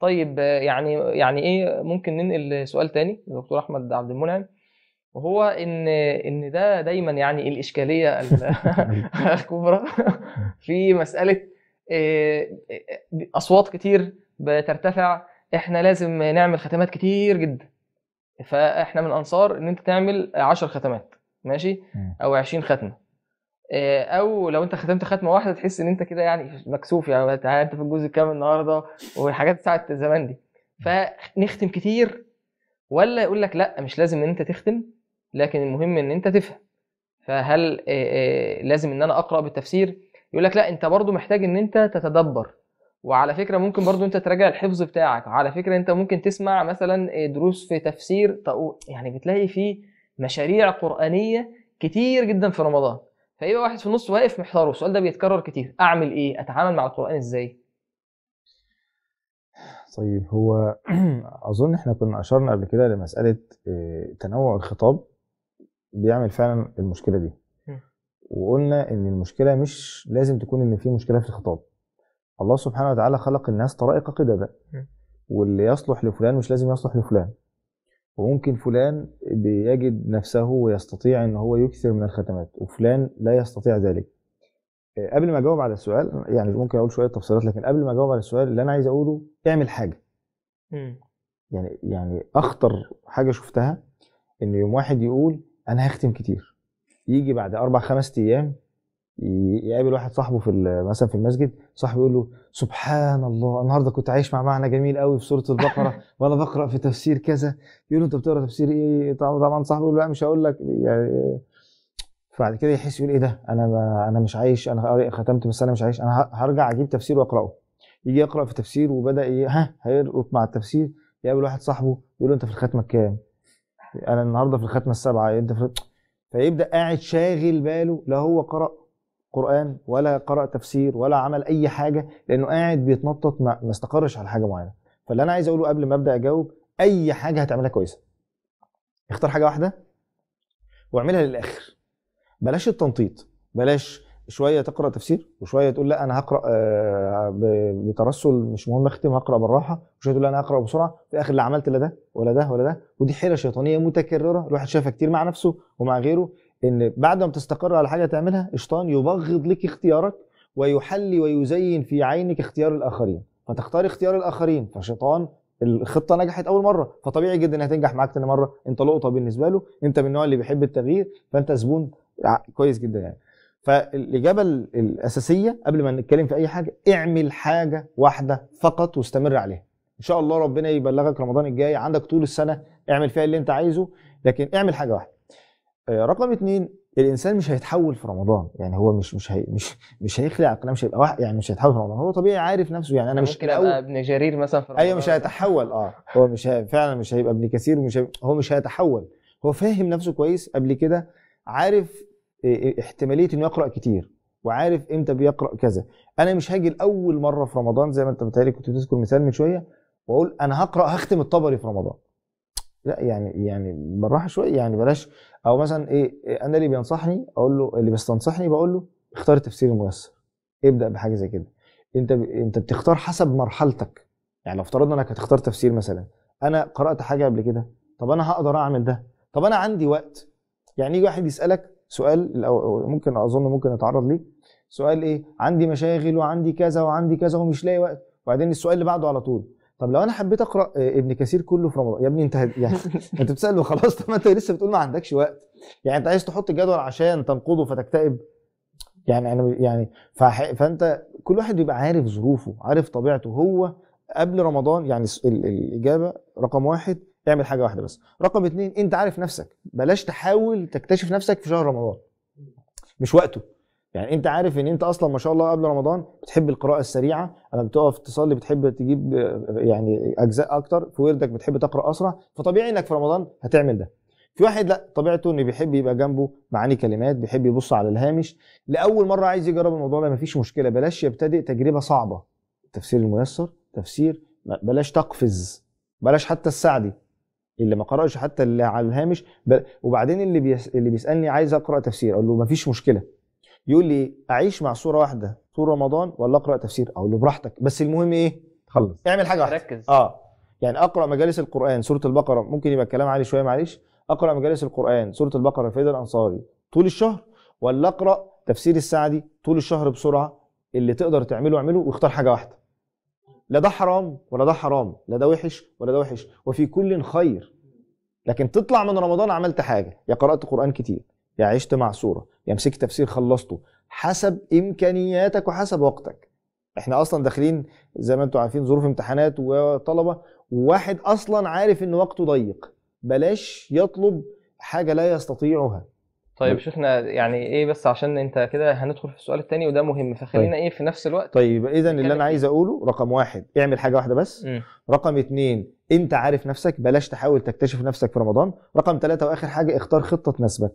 طيب يعني يعني ايه ممكن ننقل سؤال تاني للدكتور احمد عبد المنعم وهو ان ان ده دايما يعني الاشكاليه الكبرى في مساله آه، آه، اصوات كتير بترتفع احنا لازم نعمل ختمات كتير جدا فاحنا من انصار ان انت تعمل 10 ختمات ماشي او 20 ختمه آه، او لو انت ختمت ختمه واحده تحس ان انت كده يعني مكسوف يعني تعالى انت في الجزء كام النهارده والحاجات بتاعه زمان دي فنختم كتير ولا يقول لك لا مش لازم ان انت تختم لكن المهم ان انت تفهم فهل آه، آه، لازم ان انا اقرا بالتفسير يقول لك لا انت برضو محتاج ان انت تتدبر وعلى فكره ممكن برضو انت تراجع الحفظ بتاعك على فكره انت ممكن تسمع مثلا دروس في تفسير يعني بتلاقي فيه مشاريع قرانيه كتير جدا في رمضان فيبقى واحد في النص واقف محتاره السؤال ده بيتكرر كتير اعمل ايه اتعامل مع القران ازاي طيب هو اظن احنا كنا اشرنا قبل كده لمساله آه، تنوع الخطاب بيعمل فعلا المشكله دي وقلنا ان المشكله مش لازم تكون ان في مشكله في الخطاب الله سبحانه وتعالى خلق الناس طرائق قدبة واللي يصلح لفلان مش لازم يصلح لفلان وممكن فلان بيجد نفسه ويستطيع ان هو يكثر من الختمات وفلان لا يستطيع ذلك آه، قبل ما اجاوب على السؤال يعني ممكن اقول شويه تفصيلات لكن قبل ما اجاوب على السؤال اللي انا عايز اقوله اعمل حاجه يعني يعني اخطر حاجه شفتها ان يوم واحد يقول انا هختم كتير يجي بعد اربع خمس ايام يقابل واحد صاحبه في مثلا في المسجد صاحبه يقول له سبحان الله النهارده كنت عايش مع معنى جميل قوي في سوره البقره وانا بقرا في تفسير كذا يقول له انت بتقرا تفسير ايه طبعا صاحبه يقول له لا مش هقول لك يعني فبعد كده يحس يقول ايه ده انا ما انا مش عايش انا ختمت بس انا مش عايش انا هرجع اجيب تفسير واقراه يجي يقرا في تفسير وبدا ايه ها هيرقط مع التفسير يقابل واحد صاحبه يقول له انت في الختمه الكام انا النهارده في الختمه السابعه انت في فيبدا قاعد شاغل باله لا هو قرأ قران ولا قرأ تفسير ولا عمل اي حاجه لانه قاعد بيتنطط ما استقرش على حاجه معينه فاللي انا عايز اقوله قبل ما ابدا اجاوب اي حاجه هتعملها كويسه اختار حاجه واحده واعملها للاخر بلاش التنطيط بلاش شويه تقرا تفسير وشويه تقول لا انا هقرا آه، بترسل مش مهم اختم هقرا بالراحه وشويه تقول لا انا هقرا بسرعه في الاخر لا عملت لا ده ولا ده ولا ده ودي حيله شيطانيه متكرره الواحد شافها كتير مع نفسه ومع غيره ان بعد ما تستقر على حاجه تعملها الشيطان يبغض لك اختيارك ويحلي ويزين في عينك اختيار الاخرين فتختار اختيار الاخرين فشيطان الخطه نجحت اول مره فطبيعي جدا انها تنجح معاك تاني مره انت لقطه بالنسبه له انت من النوع اللي بيحب التغيير فانت زبون كويس جدا يعني فالاجابه الاساسيه قبل ما نتكلم في اي حاجه اعمل حاجه واحده فقط واستمر عليها ان شاء الله ربنا يبلغك رمضان الجاي عندك طول السنه اعمل فيها اللي انت عايزه لكن اعمل حاجه واحده آه، رقم اثنين الانسان مش هيتحول في رمضان يعني هو مش مش هي مش مش هيخلع القناه مش هيبقى واحد يعني مش هيتحول في رمضان هو طبيعي عارف نفسه يعني انا مش ممكن ابقى ابن جرير مثلا في رمضان ايوه مش هيتحول اه هو مش هي فعلا مش هيبقى ابن كثير ومش هي هو مش هيتحول هو فاهم نفسه كويس قبل كده عارف آه، آه، احتماليه انه يقرا كتير وعارف امتى بيقرا كذا انا مش هاجي لاول مره في رمضان زي ما انت بتهيألي كنت بتذكر مثال من شويه واقول انا هقرا هختم الطبري في رمضان لا يعني يعني بالراحه شويه يعني بلاش او مثلا ايه, انا اللي بينصحني اقول له اللي بيستنصحني بقول له اختار التفسير الميسر ابدا بحاجه زي كده انت ب... انت بتختار حسب مرحلتك يعني لو افترضنا انك هتختار تفسير مثلا انا قرات حاجه قبل كده طب انا هقدر اعمل ده طب انا عندي وقت يعني يجي واحد يسالك سؤال أو ممكن اظن ممكن اتعرض ليه سؤال ايه عندي مشاغل وعندي كذا وعندي كذا ومش لاقي وقت وبعدين السؤال اللي بعده على طول طب لو انا حبيت اقرا آه، ابن كثير كله في رمضان يا ابني انت يعني انت بتساله خلاص طب ما انت لسه بتقول ما عندكش وقت يعني انت عايز تحط جدول عشان تنقضه فتكتئب يعني انا يعني فانت كل واحد بيبقى عارف ظروفه عارف طبيعته هو قبل رمضان يعني الاجابه رقم واحد اعمل حاجه واحده بس رقم اتنين انت عارف نفسك بلاش تحاول تكتشف نفسك في شهر رمضان مش وقته يعني انت عارف ان انت اصلا ما شاء الله قبل رمضان بتحب القراءه السريعه اما بتقف تصلي بتحب تجيب يعني اجزاء اكتر في وردك بتحب تقرا اسرع فطبيعي انك في رمضان هتعمل ده في واحد لا طبيعته انه بيحب يبقى جنبه معاني كلمات بيحب يبص على الهامش لاول مره عايز يجرب الموضوع ده مفيش مشكله بلاش يبتدئ تجربه صعبه التفسير الميسر تفسير بلاش تقفز بلاش حتى السعدي اللي ما قراش حتى اللي على الهامش وبعدين اللي بيس... اللي بيسالني عايز اقرا تفسير اقول له مفيش مشكله يقول لي اعيش مع سوره واحده طول رمضان ولا اقرا تفسير اقول له براحتك بس المهم ايه تخلص اعمل حاجه واحده ركز اه يعني اقرا مجالس القران سوره البقره ممكن يبقى الكلام عالي شويه معلش اقرا مجالس القران سوره البقره فايده الانصاري طول الشهر ولا اقرا تفسير السعدي طول الشهر بسرعه اللي تقدر تعمله اعمله واختار حاجه واحده لا ده حرام ولا ده حرام لا ده وحش ولا ده وحش وفي كل خير لكن تطلع من رمضان عملت حاجه يا قرات قران كتير يا عشت مع صوره يا مسكت تفسير خلصته حسب امكانياتك وحسب وقتك احنا اصلا داخلين زي ما انتم عارفين ظروف امتحانات وطلبه وواحد اصلا عارف ان وقته ضيق بلاش يطلب حاجه لا يستطيعها طيب شيخنا يعني ايه بس عشان انت كده هندخل في السؤال الثاني وده مهم فخلينا طيب. ايه في نفس الوقت طيب اذا اللي انا عايز اقوله رقم واحد اعمل حاجه واحده بس م. رقم اثنين انت عارف نفسك بلاش تحاول تكتشف نفسك في رمضان رقم ثلاثة واخر حاجه اختار خطه تناسبك